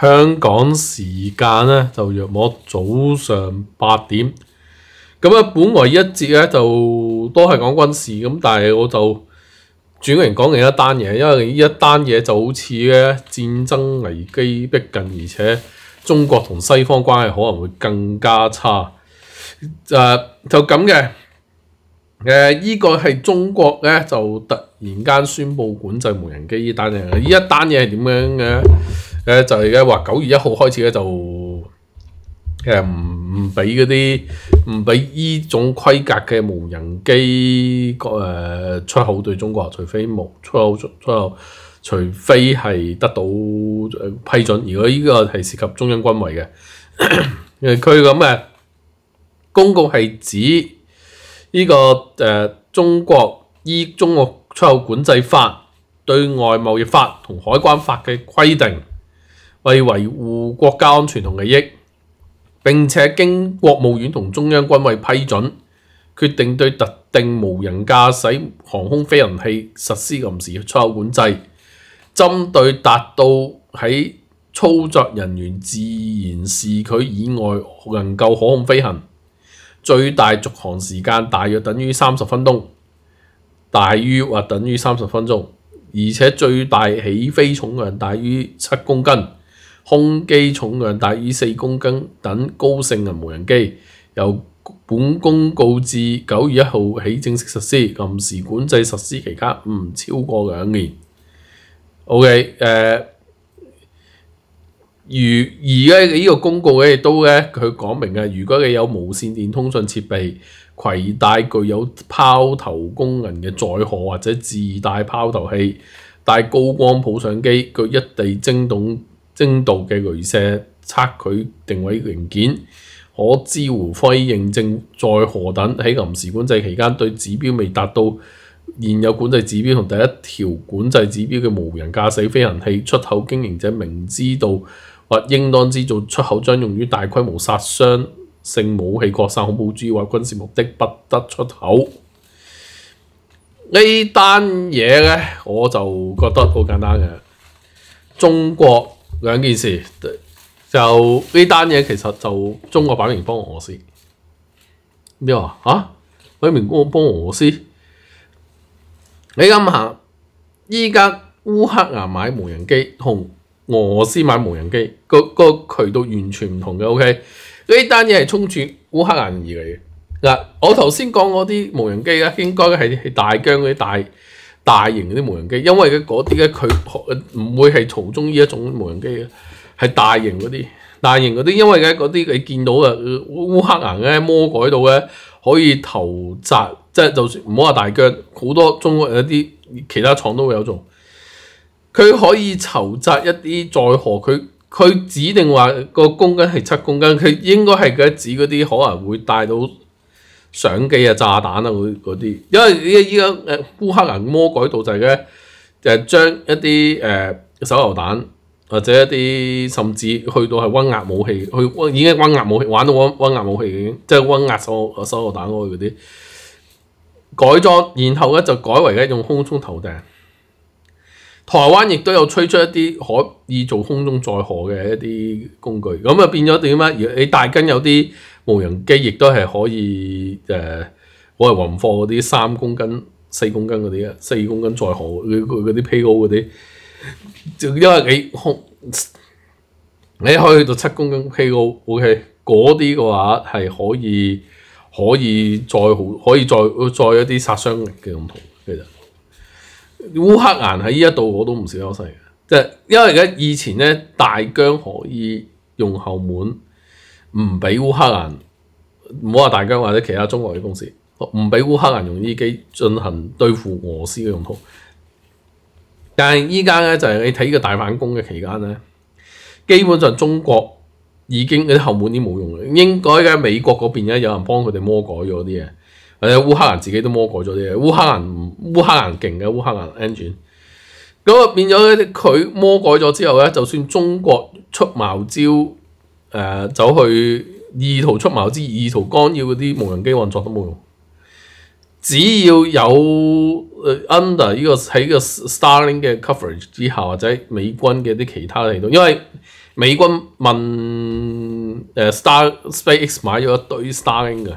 香港时间咧就约摸早上八点咁啊。本來一节咧就都系讲军事咁，但系我就转型讲另一单嘢，因为呢一单嘢就好似咧战争危机逼近，而且中国同西方关系可能会更加差。就就咁嘅，诶，依个系中国咧就突然间宣布管制无人机依单嘢，依一单嘢系点样嘅咧？诶，就而嘅话九月一号开始咧就诶唔唔俾嗰啲唔俾依种规格嘅无人机诶出口对中国，除非无出口出出口，除非系得到批准。如果依个系涉及中央军委嘅，佢咁嘅。公告係指呢個誒中國依《中國出口管制法》、對外貿易法同海關法嘅規定，為維護國家安全同利益。並且經國務院同中央軍委批准，決定對特定無人駕駛航空飛行器實施臨時出口管制，針對達到喺操作人員自然視距以外能夠可控飛行。最大續航時間大約等於三十分鐘，大於或等於三十分鐘，而且最大起飛重量大於七公斤，空機重量大於四公斤等高性能無人機，由本公告自九月一號起正式實施臨時管制實施期間唔超過兩年。O K，誒。如而咧，呢個公告咧亦都咧，佢講明啊，如果你有無線電通訊設備、攜帶具有拋投功能嘅載荷或者自帶拋投器、帶高光普相機、具一地精懂精度嘅雷射測距定位零件，可知乎非認證載荷等喺臨時管制期間對指標未達到現有管制指標同第一條管制指標嘅無人駕駛飛行器出口經營者明知道。或應當之做出口將用於大規模殺傷性武器擴散恐怖主義或軍事目的不得出口呢單嘢咧，我就覺得好簡單嘅。中國兩件事，就呢單嘢其實就中國擺明幫俄羅斯。咩話啊？擺明幫幫俄斯，你諗下，依家烏克蘭買無人機控。俄斯買无人機個个渠道完全唔同嘅，OK？呢單嘢係冲住烏克蘭而嚟嘅。嗱，我頭先講嗰啲无人機咧，應該係系大疆嗰啲大大型嗰啲无人機，因為嘅嗰啲咧佢唔會係途中呢一種无人機，係大型嗰啲大型嗰啲，因為咧嗰啲你見到嘅烏克蘭咧，魔改到咧可以投襲，即係就算唔好話大疆，好多中國有啲其他廠都會有做。佢可以籌集一啲在荷，佢佢指定話個公斤係七公斤，佢應該係佢指嗰啲可能會帶到相機啊、炸彈啊嗰啲，因為依依家誒烏克蘭魔改到就係咧，就係將一啲誒手榴彈或者一啲甚至去到係温壓武器，去已經温壓武器玩到温温壓武器已經，即係温壓手手榴彈嗰啲改裝，然後咧就改為一種空中投彈。台灣亦都有吹出一啲可以做空中載荷嘅一啲工具，咁啊變咗點啊？而你大根有啲無人機，亦都係可以誒，我係運貨嗰啲三公斤、四公斤嗰啲啊，四公斤載荷佢嗰啲 payload 嗰啲，就因為你空你可以去到七公斤 payload，OK 嗰啲嘅話係可以可以再好，可以再再一啲殺傷力嘅用途。烏克蘭喺呢一度我都唔少優勢嘅，即係因為而家以前咧，大疆可以用後門唔俾烏克蘭，唔好話大疆或者其他中國嘅公司，唔俾烏克蘭用呢機進行對付俄斯嘅用途。但係依家咧就係你睇呢個大反攻嘅期間咧，基本上中國已經嗰啲後門經冇用啦，應該嘅美國嗰邊咧有人幫佢哋魔改咗啲嘢。或者烏克蘭自己都魔改咗啲嘢，烏克蘭烏克蘭勁嘅，烏克蘭 engine 咁啊變咗咧，佢魔改咗之後咧，就算中國出茅招，誒走去意圖出茅之，意圖干擾嗰啲無人機運作都冇用。只要有 under 呢個喺個 Starling 嘅 coverage 之下，或者美軍嘅啲其他系統，因為美軍問誒 Star SpaceX 買咗一堆 Starling 嘅。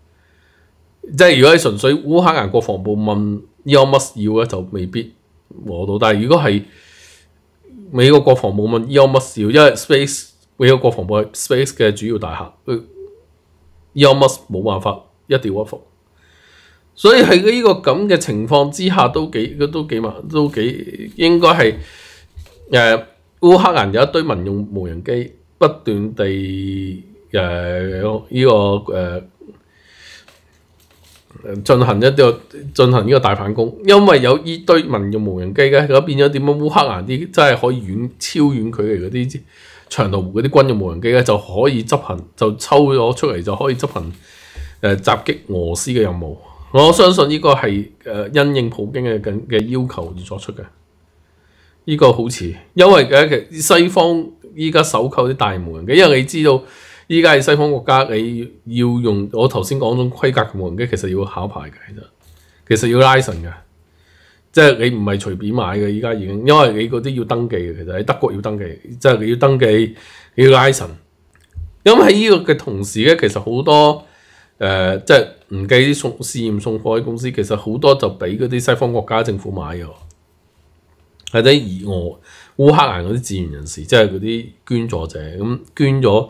即係如果係純粹烏克蘭國防部問要乜要咧，就未必攞到。但係如果係美國國防部問要乜要，因為 space 美國國防部係 space 嘅主要大客，要乜冇辦法一掉一服。所以喺呢個咁嘅情況之下，都幾都幾萬都幾應該係誒烏克蘭有一堆民用無人機不斷地誒呢個誒。進行一啲，進行呢個大反攻，因為有依堆民用無人機嘅，咁變咗點啊？烏克蘭啲真係可以遠超遠距離嗰啲長途嗰啲軍用無人機咧，就可以執行，就抽咗出嚟就可以執行誒襲擊俄斯嘅任務。我相信呢個係誒因應普京嘅嘅要求而作出嘅。呢個好似，因為嘅西方依家首購啲大人機，因為你知道。依家喺西方國家，你要用我頭先講種規格嘅无人机，其實要考牌嘅，其實要 l 要拉嘅，即係你唔係隨便買嘅。依家已經因為你嗰啲要登記嘅，其實喺德國要登記，即係要登記要拉 i 咁因喺呢個嘅同時咧，其實好多誒，即係唔計啲送試驗送貨嘅公司，其實好多就俾嗰啲西方國家政府買嘅，或者以俄烏克蘭嗰啲志願人士，即係嗰啲捐助者咁捐咗。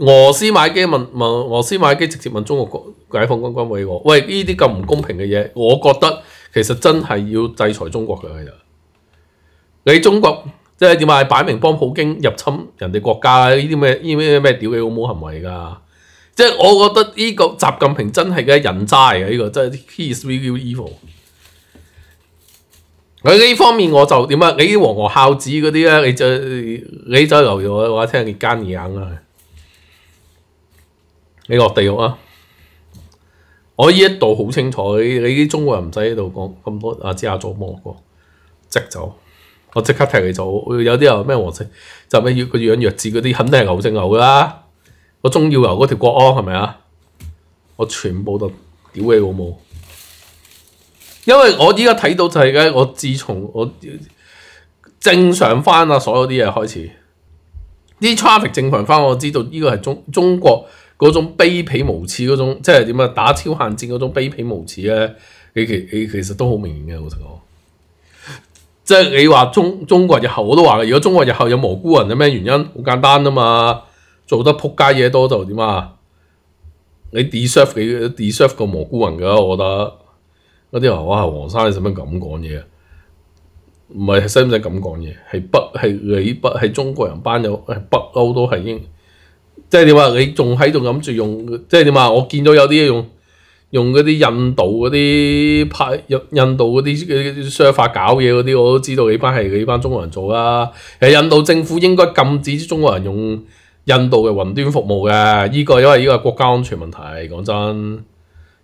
俄斯買機問俄斯買機直接問中國解放軍軍委我喂呢啲咁唔公平嘅嘢，我覺得其實真係要制裁中國嘅。其實你中國即係點啊？擺明幫普京入侵人哋國家，呢啲咩呢啲咩咩屌嘅好冇行為噶。即係我覺得呢個習近平真係嘅人渣嚟嘅呢個真係 p i e c s three evil。喺呢方面我就點啊？你啲黄河孝子嗰啲咧，你就你就留我我聽你奸硬啊！你落地獄啊！我呢一度好清楚，你啲中國人唔使喺度講咁多啊！之下做摸過，即走，我即刻踢你走。有啲又咩黃色，就咩要個養弱智嗰啲，肯定係牛正牛啦。我中要牛嗰條國安係咪啊？我全部都屌你老母！因為我依家睇到就係咧，我自從我正常翻啊，所有啲嘢開始啲 traffic 正常翻，我知道呢個係中中國。嗰種卑鄙無恥嗰種，即係點啊？打超限戰嗰種卑鄙無恥咧，你其你其實都好明顯嘅，我同講。即係你話中中國日後我都話嘅，如果中國日後有蘑菇人，有咩原因？好簡單啊嘛，做得撲街嘢多就點啊？你 deserve 你 deserve 個蘑菇人噶？我覺得嗰啲話哇，黃生你使乜咁講嘢？唔係使唔使咁講嘢？係北係你北係中國人班有，係北歐都係英。即系点话？你仲喺度谂住用？即系点话？我见到有啲用用嗰啲印度嗰啲派印印度嗰啲嗰啲 s u 搞嘢嗰啲，我都知道你班系呢班中国人做啦。诶，印度政府应该禁止中国人用印度嘅云端服务嘅。呢个因为呢个国家安全问题，讲真，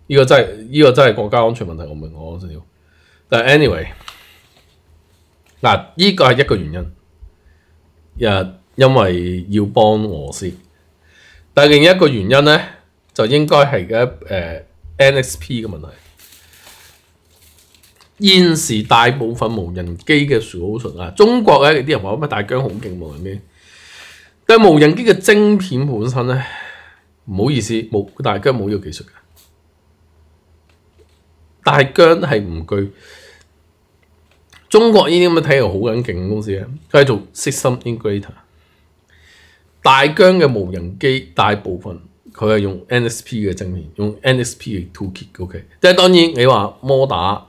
呢个真依个真系国家安全问题，我明我真要。但系 anyway，嗱，呢个系一个原因，因为要帮俄斯。但另一個原因咧，就應該係嘅誒 n x p 嘅問題。現時大部分無人機嘅技術啊，中國咧啲人話乜大疆好勁無人機，但無人機嘅晶片本身咧，唔好意思，冇大疆冇呢個技術嘅。大疆係唔具。中國呢啲咁嘅體育好緊勁嘅公司咧，佢係做 System Integrator。大疆嘅無人機大部分佢係用 N.S.P 嘅晶片，用 N.S.P 嘅 to kit。O.K. 但係當然你話摩打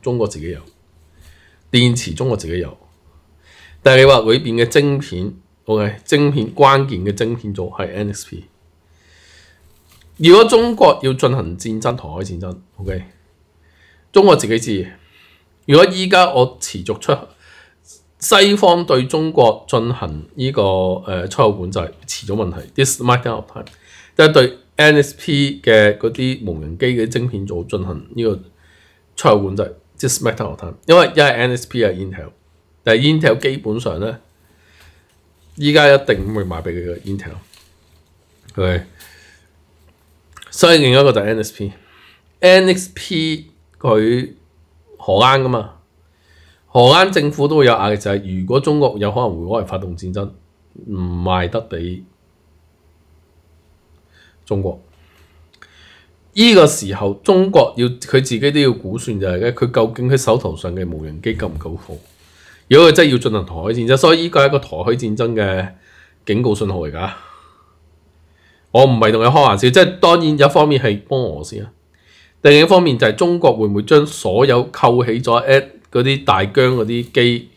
中國自己有電池，中國自己有，但係你話裏邊嘅晶片，O.K. 晶片關鍵嘅晶片組係 N.S.P。如果中國要進行戰爭同海戰爭，O.K. 中國自己知。如果依家我持續出西方對中國進行呢個誒出口管制，遲早問題。This might happen，即係對 n s p 嘅嗰啲無人機嘅晶片組進行呢個出口管制。This might happen，因為一係 n s p 係 Intel，但係 Intel 基本上咧，依家一定唔會賣俾佢嘅 Intel，係所以另一個就係 n s p n s p 佢何啱噶嘛？荷岸政府都有壓力，就係如果中國有可能會開發動戰爭，唔賣得俾中國。依個時候，中國要佢自己都要估算就係咧，佢究竟佢手頭上嘅無人機夠唔夠好？如果佢真係要進行台海戰爭，所以依個係一個台海戰爭嘅警告信號嚟噶。我唔係同你開玩笑，即係當然一方面係幫我先啊，另一方面就係中國會唔會將所有扣起咗？嗰啲大疆嗰啲機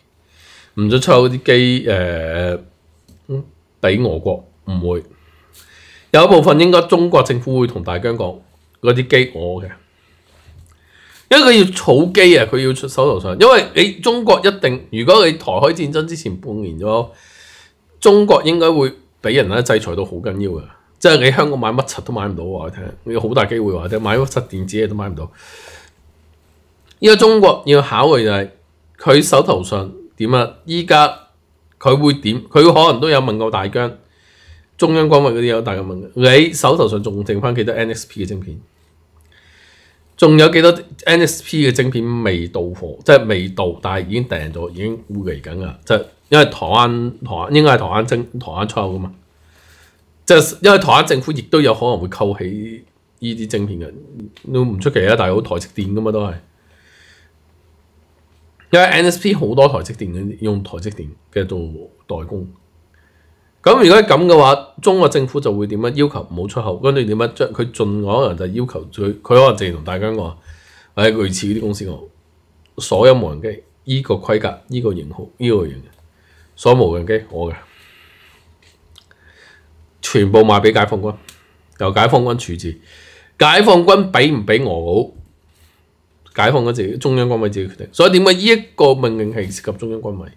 唔准出嗰啲機誒，俾俄國唔會有部分應該中國政府會同大疆講嗰啲機我嘅，因為佢要儲機啊，佢要出手頭上，因為你中國一定，如果你台海戰爭之前半年咗，中國應該會俾人咧制裁到好緊要嘅，即係你香港買乜柒都買唔到啊！我聽你好大機會話你買乜柒電子嘢都買唔到。依家中國要考慮就係佢手頭上點啊？依家佢會點？佢可能都有問過大疆、中央军委嗰啲有大姜問你手頭上仲剩翻幾多 N S P 嘅晶片？仲有幾多 N S P 嘅晶片未到貨？即係未到，但係已經訂咗，已經会嚟緊噶。即係因為台灣台湾應該係台灣晶台湾出嘅嘛，即係因為台灣政府亦都有可能會扣起呢啲晶片嘅，都唔出奇啊！大好台式電噶嘛都係。因为 NSP 好多台积电用台积电嘅做代工，咁如果咁嘅话，中国政府就会点樣要求冇出口，跟住点樣将佢尽可能就要求最，佢可能正同大家讲，诶，类似嗰啲公司講，所有无人机呢个规格、呢个型号、呢个型，所有无人机我嘅，全部卖俾解放军，由解放军处置。解放军畀唔畀我好？解放嗰己中央軍委自己決定，所以點解呢一個命令係涉及中央軍委？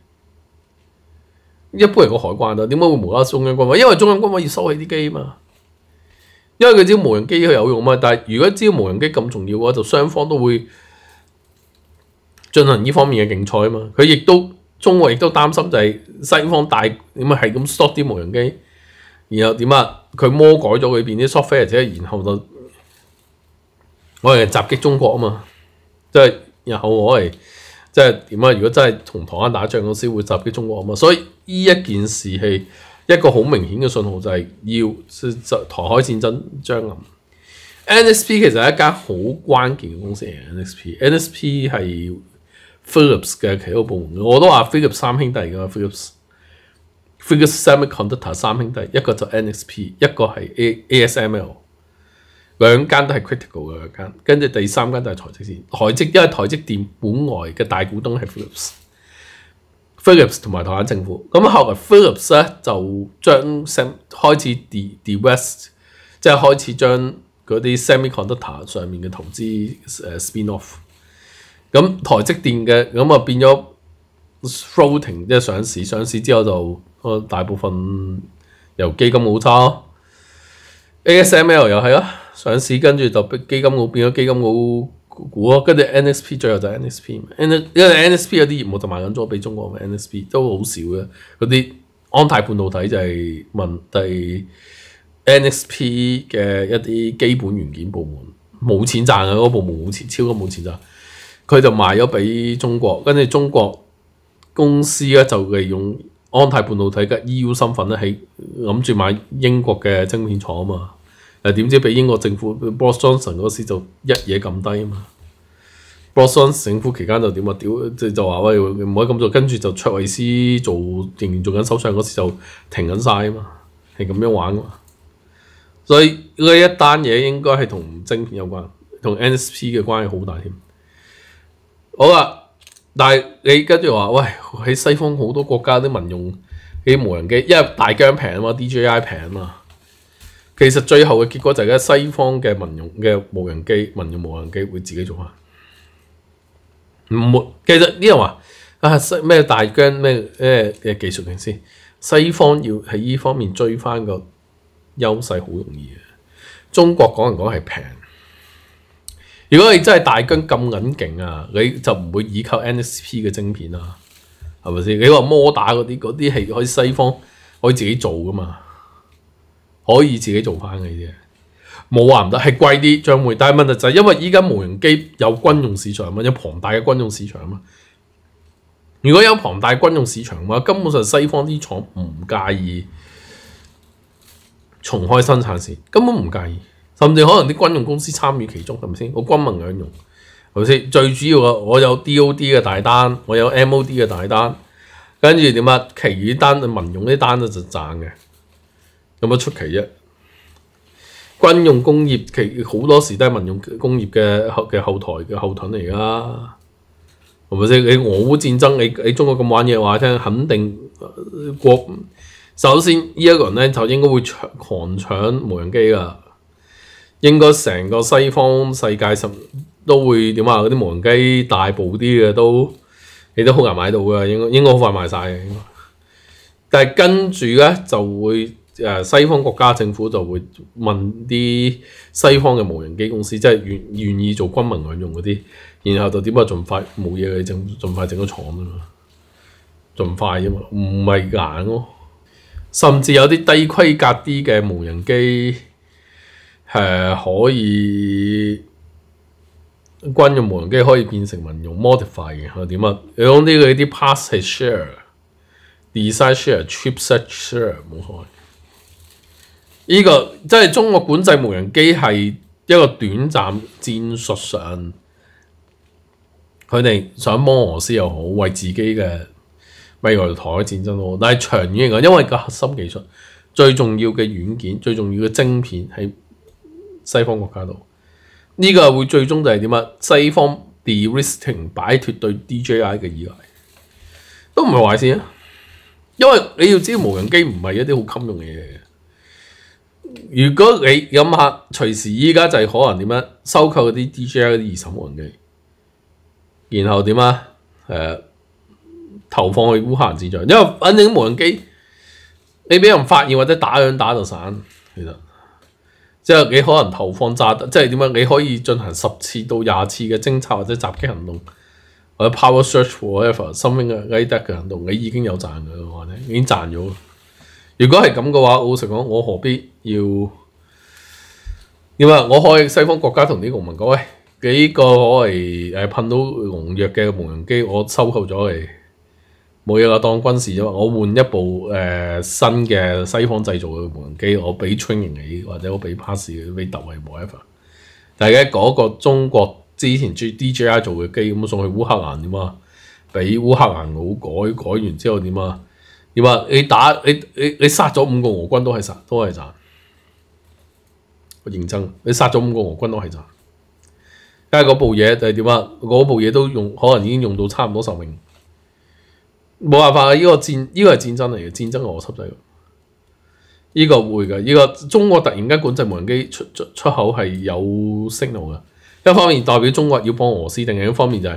一般人個海關啊，點解會無啦？中央軍委，因為中央軍委要收起啲機啊嘛，因為佢道無人機佢有用嘛。但係如果道無人機咁重要嘅話，就雙方都會進行呢方面嘅競賽啊嘛。佢亦都中國亦都擔心就係西方大點啊，係咁 stop 啲無人機，然後點啊？佢魔改咗裏邊啲 software，而然後就我哋襲擊中國啊嘛。即係，然後我係即係點啊？如果真係同台灣打仗公司會襲擊中國啊嘛！所以呢一件事係一個好明顯嘅信號，就係要就台海戰爭將臨。n s p 其實係一間好關鍵嘅公司嚟 n s p n s p 係 h i l i p s 嘅企下部門，我都話 h i l i p s 三兄弟嘅嘛 h i l i p s u f i l i p s Semiconductor 三兄弟，一個就 NXP，一個係 AASML。兩間都係 critical 嘅兩間，跟住第三間就係台積電。台積因為台積電本來嘅大股東係 Philips、Philips 同埋台灣政府。咁後來 Philips 咧就將 sem 開始 divest，即係開始將嗰啲 semiconductor 上面嘅投資誒 spin off。咁台積電嘅咁啊變咗 floating，即係上市上市之後就大部分由基金冇差 ASML 又係啊。上市跟住就基金股變咗基金股股咯，跟住 n s p 最後就 n s p 因為 n s p 有啲業務就賣緊咗俾中國 n s p 都好少嘅嗰啲安泰半導體就係問第 n s p 嘅一啲基本元件部門冇錢賺嘅嗰個部門冇錢，超級冇錢賺，佢就賣咗俾中國，跟住中國公司咧就利用安泰半導體嘅 EU 身份咧，喺諗住買英國嘅晶片廠啊嘛。誒點知俾英國政府 Boris Johnson 嗰時就一嘢咁低啊嘛，Boris Johnson 政府期間就點啊？屌即就話喂唔可以咁做，跟住就卓維斯做仍然做緊手場嗰時就停緊曬啊嘛，係咁樣玩啊嘛。所以呢一單嘢應該係同晶片有關，同 NSP 嘅關係好大添。好啦，但係你跟住話喂，喺西方好多國家啲民用啲無人機，因為大疆平啊嘛，DJI 平啊。其实最后嘅结果就系咧，西方嘅民用嘅无人机、民用无人机会自己做啊。唔冇。其实呢样话啊，西咩大疆咩咩嘅技术嘅先，西方要喺呢方面追翻个优势好容易啊。中国讲嚟讲系平？如果你真系大疆咁緊劲啊，你就唔会依靠 n s p 嘅晶片啊，系咪先？你话摩打嗰啲，嗰啲系可以西方可以自己做噶嘛？可以自己做翻嘅呢啲，冇話唔得，係貴啲將會，但係問題就係因為依家模人機有軍用市場啊嘛，有龐大嘅軍用市場啊嘛。如果有龐大軍用市場嘅話，根本上西方啲廠唔介意重開生產線，根本唔介意，甚至可能啲軍用公司參與其中係咪先？我軍民兩用係咪先？最主要我有 DOD 嘅大單，我有 MOD 嘅大單，跟住點啊？餘啲單民用啲單就賺嘅。有乜出奇啫？軍用工業其好多時都係民用工業嘅後嘅後台嘅後盾嚟噶，係咪先？你俄烏戰爭，你你中國咁玩嘢話聽，肯定國首先呢一個人咧，就應該會狂搶無人機噶。應該成個西方世界十都會點啊？嗰啲無人機大部啲嘅都你都好難買到噶，應該應該好快賣曬嘅。但係跟住咧就會。誒西方國家政府就會問啲西方嘅無人機公司，即係願願意做軍民兩用嗰啲，然後就點啊？盡快冇嘢嘅整，盡快整個廠啊嘛，盡快啫嘛，唔係硬咯。甚至有啲低規格啲嘅無人機誒，可以軍用無人機可以變成民用 m o d i f y e r 嘅，點啊？用呢佢啲 pass e share，d e share，trip s e t share，冇錯。呢個即係中國管制無人機係一個短暫戰術上，佢哋想摩俄斯又好，為自己嘅未國台戰爭都好。但係長遠嚟講，因為個核心技術最重要嘅軟件、最重要嘅晶片喺西方國家度，呢個會最終就係點啊？西方 de risking 擺脱對 D J I 嘅依賴都唔係壞事啊。因為你要知無人機唔係一啲好襟用嘅嘢。如果你谂下，随时依家就可能点样收购嗰啲 DJI 二十无人机，然后点啊？诶，投放去乌克兰战场，因为反正无人机你俾人发现或者打樣打就散，其实即系你可能投放炸弹，即系点啊？你可以进行十次到廿次嘅侦察或者袭击行动，或者 Power Search for Everything 嘅 I 得嘅行动，你已经有赚嘅话咧，已经赚咗。如果係咁嘅話，我成講我何必要？你話我開西方國家同啲農民講喂，幾個可係誒噴到農藥嘅農用機，我收購咗嚟冇嘢啦，當軍事嘛。我換一部誒新嘅西方製造嘅農用機，我俾 training 你，或者我俾 pass 嘅 r a t 為 whatever。但係咧嗰個中國之前專 DJI 做嘅機咁送去烏克蘭點啊？俾烏克蘭佬改改完之後點啊？你话你打你你你杀咗五个俄军都系杀都系赚，我认真，你杀咗五个俄军都系赚。但系嗰部嘢就系点啊？嗰部嘢都用可能已经用到差唔多寿命，冇办法啊！依个战依个系战争嚟嘅，战争嘅逻我心计，依个会噶，依个中国突然间管制无人机出出出口系有信号嘅，一方面代表中国要帮俄罗斯，第二一方面就系。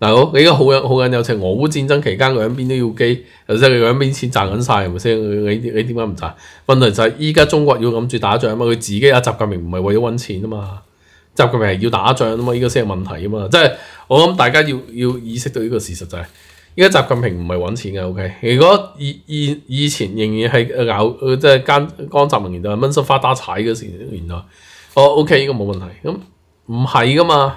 嗱佬，你而家好緊好有情，俄烏戰爭期間佢響邊都要機，又真係佢響邊錢賺緊晒，係咪先？你你點解唔賺？問題就係依家中國要諗住打仗啊嘛，佢自己阿習近平唔係為咗揾錢啊嘛，習近平係要打仗啊嘛，依個先係問題啊嘛。即係我諗大家要要意識到呢個事實就係，依家習近平唔係揾錢嘅。OK，如果以以以前仍然係咬，即係奸江澤民年代蚊身花打踩嗰時年代，哦 OK，呢個冇問題。咁唔係噶嘛。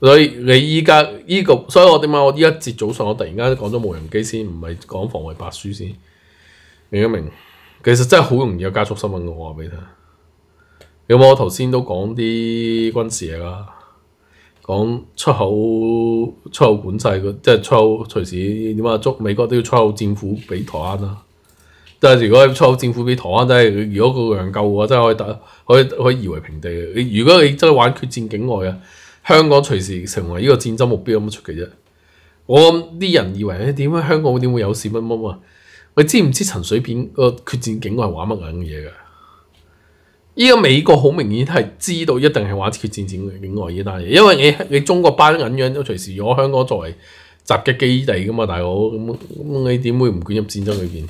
所以你依家依个，所以我點解我依一節早上我突然間講咗无人機先，唔係講防衛白書先，明唔明？其實真係好容易有加速新聞嘅话俾你听。有冇我頭先都講啲軍事嘢啦，講出口出口管制，即係出口隨時點啊？捉美國都要出口戰斧俾台灣啦。即係如果出口戰斧俾台灣，真係如果個量夠嘅話，真係可以打，可以可以夷為平地。你如果你真係玩決戰境外嘅。香港隨時成為呢個戰爭目標咁出嘅啫，我啲人以為咧點解香港點會有事乜乜乜？你知唔知陳水扁個決戰境外係玩乜嘢嘅？依家美國好明顯係知道一定係玩決戰境外呢單嘢，因為你你中國班銀樣都隨時，攞香港作為襲擊基地噶嘛，大佬咁你點會唔卷入戰爭裏邊？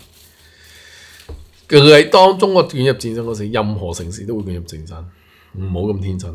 佢當中國卷入戰爭嗰時，任何城市都會卷入戰爭，唔好咁天真。